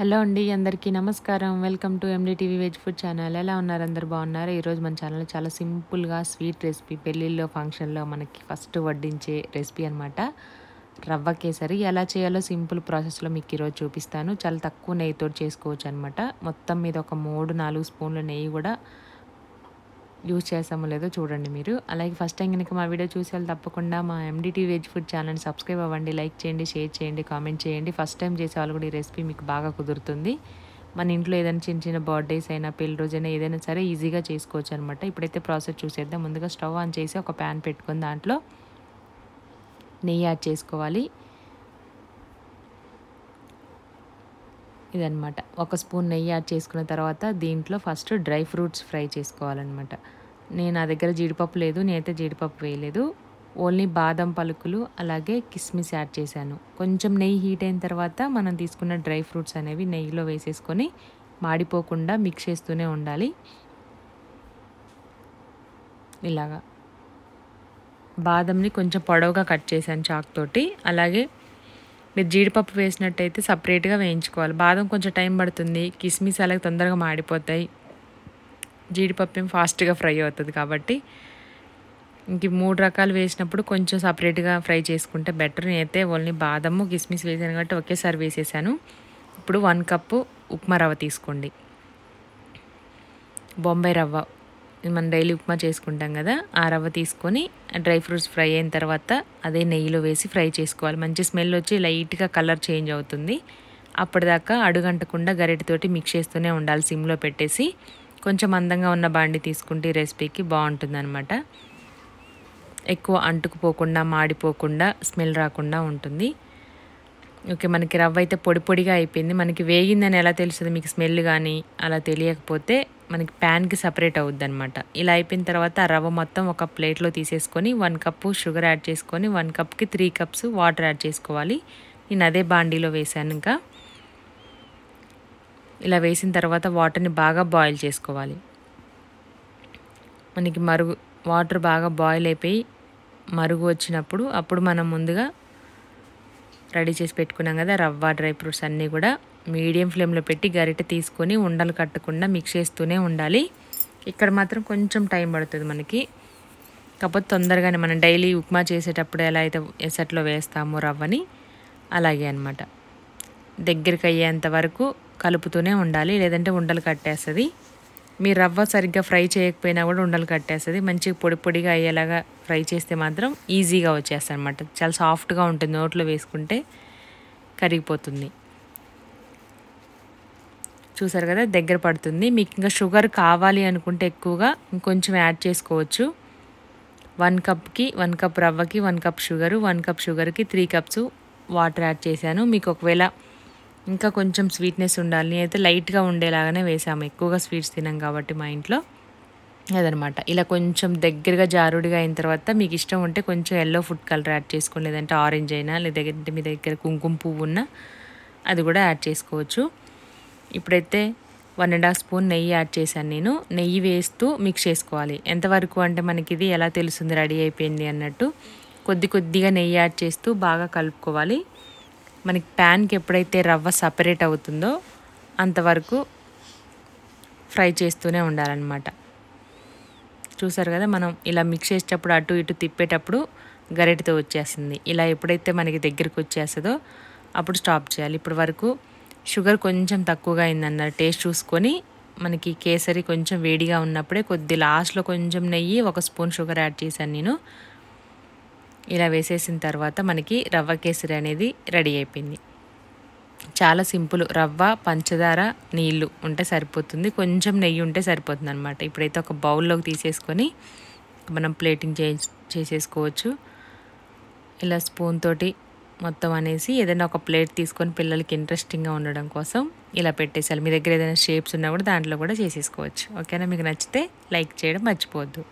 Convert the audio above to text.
hello అండి అందరికీ నమస్కారం welcome to NDTV veg food channel ఎలా ఉన్నారు అందరు బాగున్నారు ఈరోజు మన ఛానల్ చాలా సింపుల్గా స్వీట్ రెసిపీ పెళ్ళిళ్ళో ఫంక్షన్లో మనకి ఫస్ట్ వడ్డించే రెసిపీ అనమాట రవ్వ కేసరి ఎలా చేయాలో సింపుల్ ప్రాసెస్లో మీకు ఈరోజు చూపిస్తాను చాలా తక్కువ నెయ్యితో చేసుకోవచ్చు అనమాట మొత్తం మీద ఒక మూడు నాలుగు స్పూన్ల నెయ్యి కూడా యూస్ చేస్తామో లేదో చూడండి మీరు అలాగే ఫస్ట్ టైం కనుక మా వీడియో చూసే వాళ్ళు తప్పకుండా మా ఎండిటీ వెజ్ ఫుడ్ ఛానల్ని సబ్స్క్రైబ్ అవ్వండి లైక్ చేయండి షేర్ చేయండి కామెంట్ చేయండి ఫస్ట్ టైం చేసే వాళ్ళు కూడా ఈ రెసిపీ మీకు బాగా కుదురుతుంది మన ఇంట్లో ఏదైనా చిన్న చిన్న బర్త్డేస్ అయినా పెళ్లి రోజైనా ఏదైనా సరే ఈజీగా చేసుకోవచ్చు అనమాట ఇప్పుడైతే ప్రాసెస్ చూసేద్దాం ముందుగా స్టవ్ ఆన్ చేసి ఒక ప్యాన్ పెట్టుకొని దాంట్లో నెయ్యి యాడ్ చేసుకోవాలి ఇదనమాట ఒక స్పూన్ నెయ్యి యాడ్ చేసుకున్న తర్వాత దీంట్లో ఫస్ట్ డ్రై ఫ్రూట్స్ ఫ్రై చేసుకోవాలన్నమాట నేను నా దగ్గర జీడిపప్పు లేదు నేనైతే జీడిపప్పు వేయలేదు ఓన్లీ బాదం పలుకులు అలాగే కిస్మిస్ యాడ్ చేశాను కొంచెం నెయ్యి హీట్ అయిన తర్వాత మనం తీసుకున్న డ్రై ఫ్రూట్స్ అనేవి నెయ్యిలో వేసేసుకొని మాడిపోకుండా మిక్స్ చేస్తూనే ఉండాలి ఇలాగా బాదంని కొంచెం పొడవుగా కట్ చేశాను చాక్ తోటి అలాగే మీరు జీడిపప్పు వేసినట్టయితే సపరేట్గా వేయించుకోవాలి బాదం కొంచెం టైం పడుతుంది కిస్మిస్ అలాగే తొందరగా మాడిపోతాయి జీడిపప్పు ఏం ఫాస్ట్గా ఫ్రై అవుతుంది కాబట్టి ఇంక మూడు రకాలు వేసినప్పుడు కొంచెం సపరేట్గా ఫ్రై చేసుకుంటే బెటర్ నేనైతే ఓన్లీ బాదము కిస్మిస్ వేసాను కాబట్టి ఒకేసారి వేసేసాను ఇప్పుడు వన్ కప్పు ఉప్మా రవ్వ తీసుకోండి బొంబాయి రవ్వ మనం డైలీ ఉప్మా చేసుకుంటాం కదా ఆ రవ్వ తీసుకొని డ్రై ఫ్రూట్స్ ఫ్రై అయిన తర్వాత అదే నెయ్యిలో వేసి ఫ్రై చేసుకోవాలి మంచి స్మెల్ వచ్చి లైట్గా కలర్ చేంజ్ అవుతుంది అప్పటిదాకా అడుగంటకుండా గరిటతోటి మిక్స్ చేస్తూనే ఉండాలి సిమ్లో పెట్టేసి కొంచెం అందంగా ఉన్న బాండి తీసుకుంటే రెసిపీకి బాగుంటుందన్నమాట ఎక్కువ అంటుకుపోకుండా మాడిపోకుండా స్మెల్ రాకుండా ఉంటుంది ఓకే మనకి రవ్వ అయితే పొడి పొడిగా అయిపోయింది మనకి వేగిందని ఎలా తెలుస్తుంది మీకు స్మెల్ కానీ అలా తెలియకపోతే మనకి ప్యాన్కి సపరేట్ అవుద్ది అనమాట ఇలా అయిపోయిన తర్వాత రవ్వ మొత్తం ఒక ప్లేట్లో తీసేసుకొని వన్ కప్పు షుగర్ యాడ్ చేసుకొని వన్ కప్కి త్రీ కప్స్ వాటర్ యాడ్ చేసుకోవాలి నేను అదే బాండీలో వేసాను ఇంకా ఇలా వేసిన తర్వాత వాటర్ని బాగా బాయిల్ చేసుకోవాలి మనకి మరుగు వాటర్ బాగా బాయిల్ అయిపోయి మరుగు వచ్చినప్పుడు అప్పుడు మనం ముందుగా రెడీ చేసి పెట్టుకున్నాం కదా రవ్వ డ్రై ఫ్రూట్స్ అన్నీ కూడా మీడియం ఫ్లేమ్లో పెట్టి గరిటె తీసుకొని ఉండలు కట్టకుండా మిక్స్ చేస్తూనే ఉండాలి ఇక్కడ మాత్రం కొంచెం టైం పడుతుంది మనకి కాకపోతే తొందరగానే మనం డైలీ ఉప్మా చేసేటప్పుడు ఎలా అయితే ఎసట్లో వేస్తామో రవ్వని అలాగే అనమాట దగ్గరికి అయ్యేంత వరకు కలుపుతూనే ఉండాలి లేదంటే ఉండలు కట్టేస్తుంది మీ రవ్వ సరిగ్గా ఫ్రై చేయకపోయినా కూడా ఉండలు కట్టేస్తుంది మంచిగా పొడి పొడిగా అయ్యేలాగా ఫ్రై చేస్తే మాత్రం ఈజీగా వచ్చేస్తుంది అనమాట చాలా సాఫ్ట్గా ఉంటుంది నోట్లో వేసుకుంటే కరిగిపోతుంది చూసారు కదా దగ్గర పడుతుంది మీకు ఇంకా షుగర్ కావాలి అనుకుంటే ఎక్కువగా ఇంకొంచెం యాడ్ చేసుకోవచ్చు వన్ కప్కి వన్ కప్ రవ్వకి one cup sugar one cup షుగర్కి త్రీ కప్స్ వాటర్ యాడ్ చేశాను మీకు ఒకవేళ ఇంకా కొంచెం స్వీట్నెస్ ఉండాలి అయితే లైట్గా ఉండేలాగానే వేసాము ఎక్కువగా స్వీట్స్ తినాం కాబట్టి మా ఇంట్లో అదనమాట ఇలా కొంచెం దగ్గరగా జారుడిగా అయిన తర్వాత మీకు ఇష్టం ఉంటే కొంచెం ఎల్లో ఫుడ్ కలర్ యాడ్ చేసుకోండి లేదంటే ఆరెంజ్ అయినా లేదంటే మీ దగ్గర కుంకుమ పువ్వు ఉన్నా అది కూడా యాడ్ చేసుకోవచ్చు ఇప్పుడైతే వన్ అండ్ హాఫ్ స్పూన్ నెయ్యి యాడ్ చేశాను నేను నెయ్యి వేస్తూ మిక్స్ చేసుకోవాలి ఎంతవరకు అంటే మనకి ఇది ఎలా తెలుస్తుంది రెడీ అయిపోయింది అన్నట్టు కొద్ది కొద్దిగా నెయ్యి యాడ్ చేస్తూ బాగా కలుపుకోవాలి మనకి ప్యాన్కి ఎప్పుడైతే రవ్వ సపరేట్ అవుతుందో అంతవరకు ఫ్రై చేస్తూనే ఉండాలన్నమాట చూసారు కదా మనం ఇలా మిక్స్ చేసేటప్పుడు అటు ఇటు తిప్పేటప్పుడు గరిటతో వచ్చేస్తుంది ఇలా ఎప్పుడైతే మనకి దగ్గరికి వచ్చేస్తుందో అప్పుడు స్టాప్ చేయాలి ఇప్పటి వరకు షుగర్ కొంచెం తక్కువగా అయిందన్నారు టేస్ట్ చూసుకొని మనకి కేసరి కొంచెం వేడిగా ఉన్నప్పుడే కొద్ది లాస్ట్లో కొంచెం నెయ్యి ఒక స్పూన్ షుగర్ యాడ్ చేశాను నేను ఇలా వేసేసిన తర్వాత మనకి రవ్వ కేసరి అనేది రెడీ అయిపోయింది చాలా సింపుల్ రవ్వ పంచదార నీళ్ళు ఉంటే సరిపోతుంది కొంచెం నెయ్యి ఉంటే సరిపోతుంది అనమాట ఇప్పుడైతే ఒక బౌల్లోకి తీసేసుకొని మనం ప్లేటింగ్ చేసేసుకోవచ్చు ఇలా స్పూన్ తోటి మొత్తం అనేసి ఏదైనా ఒక ప్లేట్ తీసుకొని పిల్లలకి ఇంట్రెస్టింగ్గా ఉండడం కోసం ఇలా పెట్టేసాలి మీ దగ్గర ఏదైనా షేప్స్ ఉన్నా కూడా దాంట్లో కూడా చేసేసుకోవచ్చు ఓకేనా మీకు నచ్చితే లైక్ చేయడం మర్చిపోవద్దు